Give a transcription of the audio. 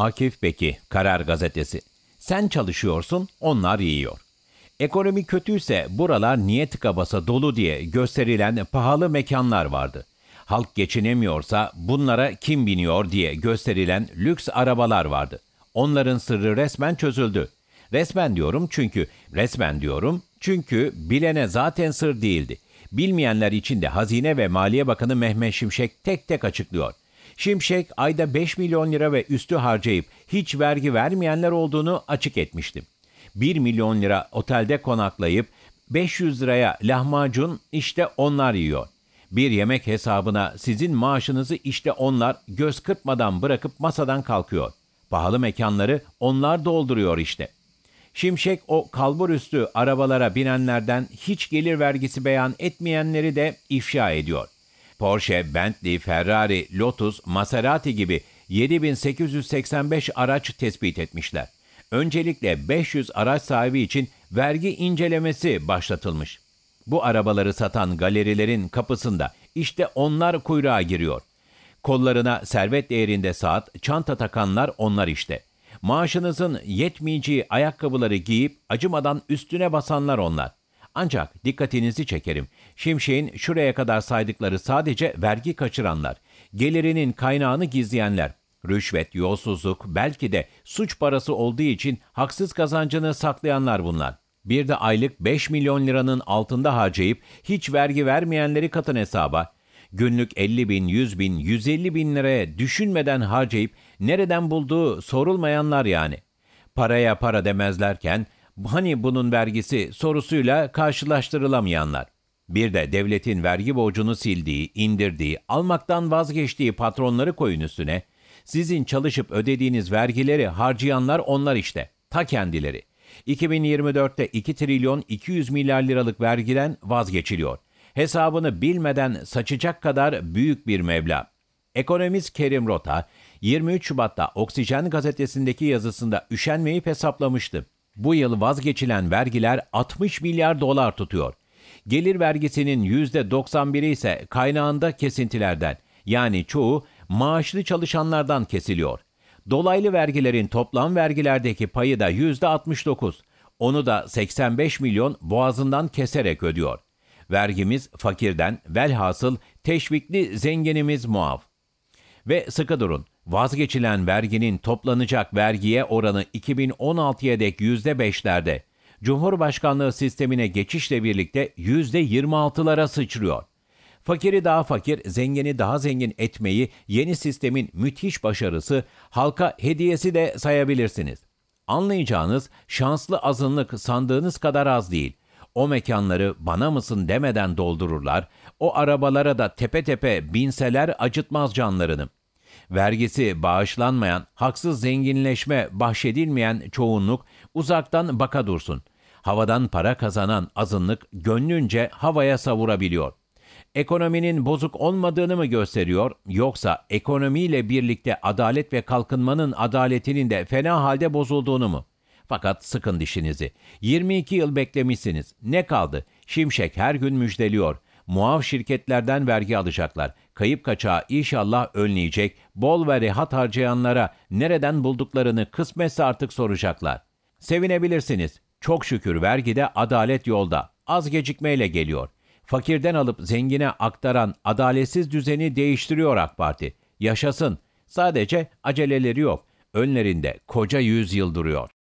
Akif Beki, Karar Gazetesi. Sen çalışıyorsun, onlar yiyor. Ekonomi kötüyse buralar niye tıka basa dolu diye gösterilen pahalı mekanlar vardı. Halk geçinemiyorsa bunlara kim biniyor diye gösterilen lüks arabalar vardı. Onların sırrı resmen çözüldü. Resmen diyorum çünkü, resmen diyorum çünkü bilene zaten sır değildi. Bilmeyenler için de Hazine ve Maliye Bakanı Mehmet Şimşek tek tek açıklıyor.'' Şimşek ayda 5 milyon lira ve üstü harcayıp hiç vergi vermeyenler olduğunu açık etmişti. 1 milyon lira otelde konaklayıp 500 liraya lahmacun işte onlar yiyor. Bir yemek hesabına sizin maaşınızı işte onlar göz kırpmadan bırakıp masadan kalkıyor. Pahalı mekanları onlar dolduruyor işte. Şimşek o kalbur üstü arabalara binenlerden hiç gelir vergisi beyan etmeyenleri de ifşa ediyor.'' Porsche, Bentley, Ferrari, Lotus, Maserati gibi 7885 araç tespit etmişler. Öncelikle 500 araç sahibi için vergi incelemesi başlatılmış. Bu arabaları satan galerilerin kapısında işte onlar kuyruğa giriyor. Kollarına servet değerinde saat, çanta takanlar onlar işte. Maaşınızın yetmeyeceği ayakkabıları giyip acımadan üstüne basanlar onlar. Ancak dikkatinizi çekerim. Şimşek'in şuraya kadar saydıkları sadece vergi kaçıranlar, gelirinin kaynağını gizleyenler, rüşvet, yolsuzluk, belki de suç parası olduğu için haksız kazancını saklayanlar bunlar. Bir de aylık 5 milyon liranın altında harcayıp hiç vergi vermeyenleri katın hesaba. Günlük 50 bin, 100 bin, 150 bin liraya düşünmeden harcayıp nereden bulduğu sorulmayanlar yani. Paraya para demezlerken hani bunun vergisi sorusuyla karşılaştırılamayanlar. Bir de devletin vergi borcunu sildiği, indirdiği, almaktan vazgeçtiği patronları koyun üstüne. Sizin çalışıp ödediğiniz vergileri harcayanlar onlar işte, ta kendileri. 2024'te 2 trilyon 200 milyar liralık vergiden vazgeçiliyor. Hesabını bilmeden saçacak kadar büyük bir meblağ. Ekonomist Kerim Rota, 23 Şubat'ta Oksijen gazetesindeki yazısında üşenmeyip hesaplamıştı. Bu yıl vazgeçilen vergiler 60 milyar dolar tutuyor. Gelir vergisinin %91'i ise kaynağında kesintilerden yani çoğu maaşlı çalışanlardan kesiliyor. Dolaylı vergilerin toplam vergilerdeki payı da %69. Onu da 85 milyon boğazından keserek ödüyor. Vergimiz fakirden, velhasıl teşvikli zenginimiz muaf. Ve sıkı durun. Vazgeçilen verginin toplanacak vergiye oranı 2016'ya dek %5'lerde, Cumhurbaşkanlığı sistemine geçişle birlikte %26'lara sıçrıyor. Fakiri daha fakir, zengini daha zengin etmeyi yeni sistemin müthiş başarısı, halka hediyesi de sayabilirsiniz. Anlayacağınız şanslı azınlık sandığınız kadar az değil. O mekanları bana mısın demeden doldururlar, o arabalara da tepe tepe binseler acıtmaz canlarını.'' Vergisi bağışlanmayan, haksız zenginleşme bahşedilmeyen çoğunluk uzaktan baka dursun. Havadan para kazanan azınlık gönlünce havaya savurabiliyor. Ekonominin bozuk olmadığını mı gösteriyor yoksa ekonomiyle birlikte adalet ve kalkınmanın adaletinin de fena halde bozulduğunu mu? Fakat sıkın dişinizi. 22 yıl beklemişsiniz. Ne kaldı? Şimşek her gün müjdeliyor.'' Muav şirketlerden vergi alacaklar. Kayıp kaçağı inşallah önleyecek, bol ve rehat harcayanlara nereden bulduklarını kısmetse artık soracaklar. Sevinebilirsiniz. Çok şükür vergide adalet yolda. Az gecikmeyle geliyor. Fakirden alıp zengine aktaran adaletsiz düzeni değiştiriyor AK Parti. Yaşasın. Sadece aceleleri yok. Önlerinde koca yüzyıl duruyor.